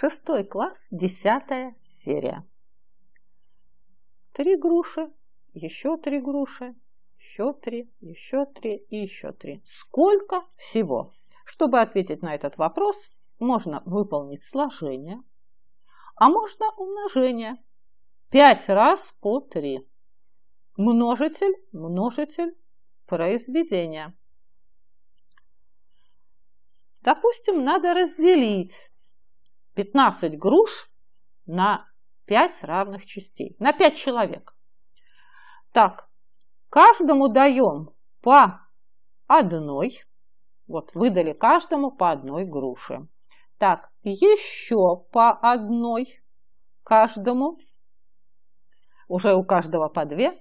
Шестой класс, десятая серия. Три груши, еще три груши, еще три, еще три и еще три. Сколько всего? Чтобы ответить на этот вопрос, можно выполнить сложение, а можно умножение. Пять раз по три. Множитель, множитель, произведение. Допустим, надо разделить 15 груш на 5 равных частей, на 5 человек. Так, каждому даем по одной, вот выдали каждому по одной груши. Так, еще по одной каждому, уже у каждого по две,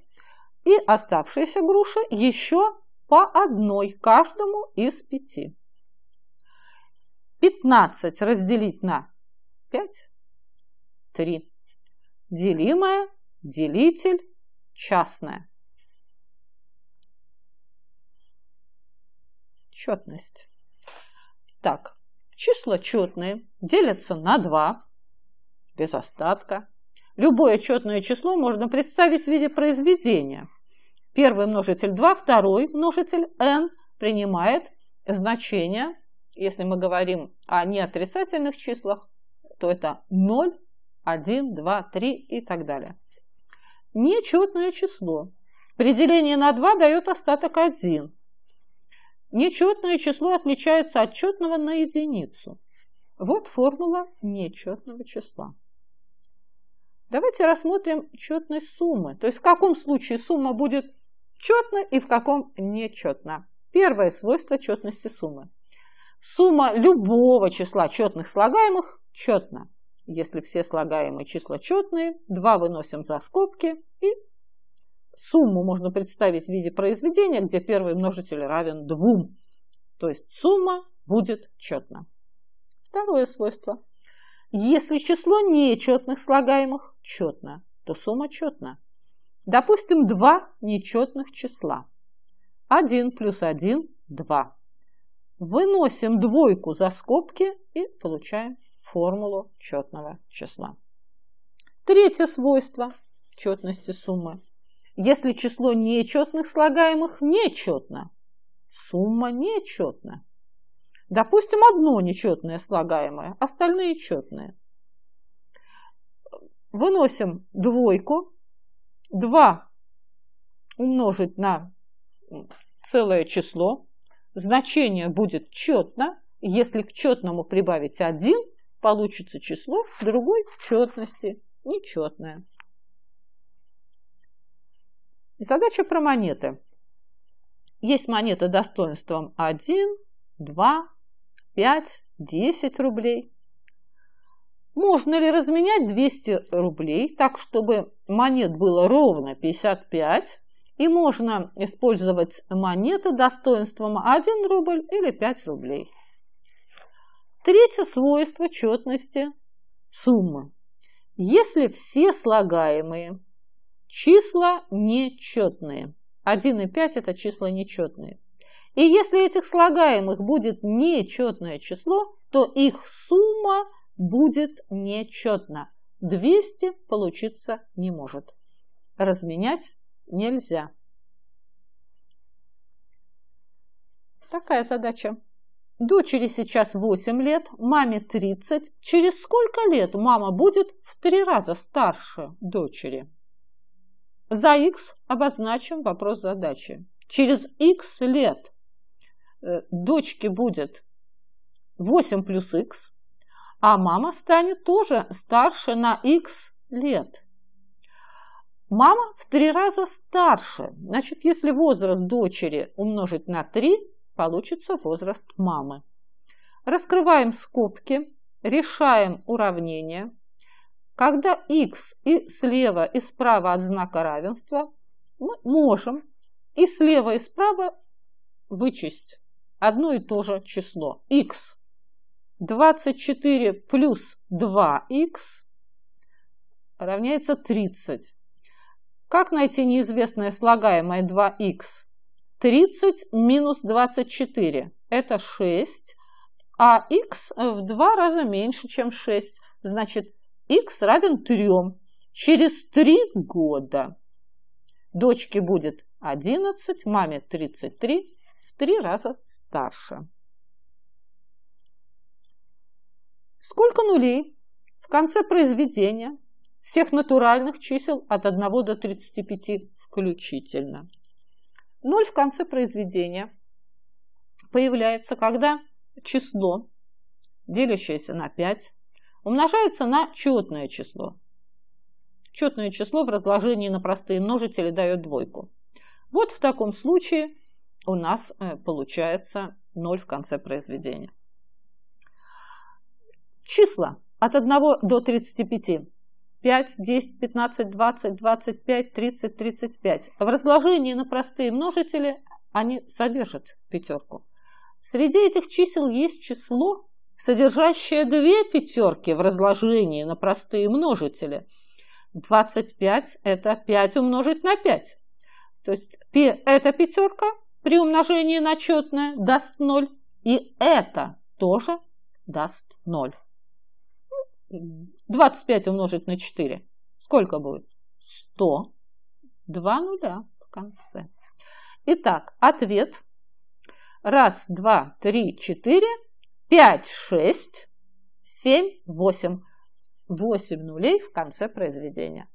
и оставшиеся груши еще по одной каждому из пяти. 15 разделить на 5, 3. Делимое, делитель, частное. Четность. Так, числа четные делятся на 2, без остатка. Любое четное число можно представить в виде произведения. Первый множитель 2, второй множитель n принимает значение, если мы говорим о неотрицательных числах, то это 0, 1, 2, 3 и так далее. Нечетное число. При делении на 2 дает остаток 1. Нечетное число отличается от четного на единицу. Вот формула нечетного числа. Давайте рассмотрим четность суммы. То есть в каком случае сумма будет четна и в каком нечетна. Первое свойство четности суммы. Сумма любого числа четных слагаемых четна. Если все слагаемые числа четные, Два выносим за скобки и сумму можно представить в виде произведения, где первый множитель равен двум, То есть сумма будет четна. Второе свойство. Если число нечетных слагаемых четно, то сумма четна. Допустим, два нечетных числа. 1 плюс 1 – 2. Выносим двойку за скобки и получаем формулу четного числа. Третье свойство четности суммы. Если число нечетных слагаемых нечетно, сумма нечетна. Допустим, одно нечетное слагаемое, остальные четные. Выносим двойку. 2 умножить на целое число. Значение будет четно. Если к четному прибавить один, получится число другой четности, нечетное. И задача про монеты. Есть монеты достоинством 1, 2, 5, 10 рублей. Можно ли разменять 200 рублей так, чтобы монет было ровно 55, и можно использовать монеты достоинством 1 рубль или 5 рублей. Третье свойство четности – суммы. Если все слагаемые числа нечетные, 1 и 5 – это числа нечетные, и если этих слагаемых будет нечетное число, то их сумма будет нечетна. 200 получиться не может. Разменять нельзя. Такая задача. Дочери сейчас 8 лет, маме 30. Через сколько лет мама будет в три раза старше дочери? За x обозначим вопрос задачи. Через x лет э, дочке будет 8 плюс x, а мама станет тоже старше на x лет. Мама в три раза старше. Значит, если возраст дочери умножить на 3, получится возраст мамы. Раскрываем скобки, решаем уравнение. Когда x и слева, и справа от знака равенства, мы можем и слева, и справа вычесть одно и то же число. x 24 плюс 2х равняется 30. Как найти неизвестное слагаемое 2х? 30 минус 24 – это 6, а х в два раза меньше, чем 6. Значит, х равен 3. Через 3 года дочке будет 11, маме 33, в 3 раза старше. Сколько нулей в конце произведения всех натуральных чисел от 1 до 35 включительно. Ноль в конце произведения появляется, когда число, делящееся на 5, умножается на четное число. Четное число в разложении на простые множители дает двойку. Вот в таком случае у нас э, получается 0 в конце произведения. Числа от 1 до 35 5, 10, 15, 20, 25, 30, 35. В разложении на простые множители они содержат пятерку. Среди этих чисел есть число, содержащее две пятерки в разложении на простые множители. 25 – это 5 умножить на 5. То есть эта пятерка при умножении на четное даст 0, и это тоже даст 0. 25 умножить на 4. Сколько будет? 100. Два нуля в конце. Итак, ответ. Раз, два, три, четыре, пять, шесть, семь, восемь. Восемь нулей в конце произведения.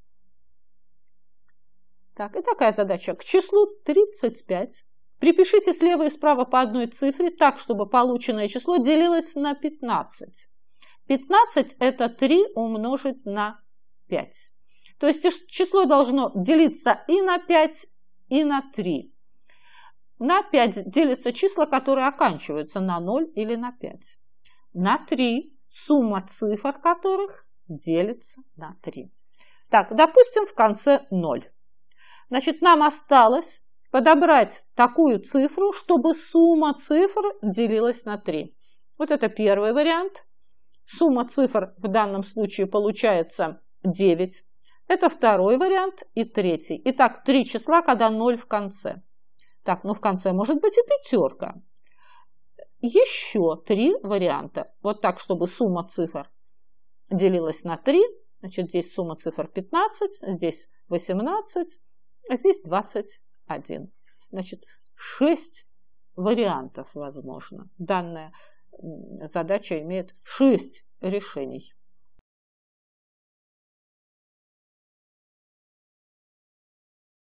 Так, и такая задача. К числу 35 припишите слева и справа по одной цифре так, чтобы полученное число делилось на 15. 15 – это 3 умножить на 5. То есть число должно делиться и на 5, и на 3. На 5 делятся числа, которые оканчиваются на 0 или на 5. На 3 сумма цифр которых делится на 3. Так, допустим, в конце 0. Значит, нам осталось подобрать такую цифру, чтобы сумма цифр делилась на 3. Вот это первый вариант. Сумма цифр в данном случае получается 9. Это второй вариант и третий. Итак, три числа, когда 0 в конце. Так, ну в конце может быть и пятерка. Еще три варианта. Вот так, чтобы сумма цифр делилась на 3. Значит, здесь сумма цифр 15, здесь 18, а здесь 21. Значит, 6 вариантов возможно данная задача имеет шесть решений.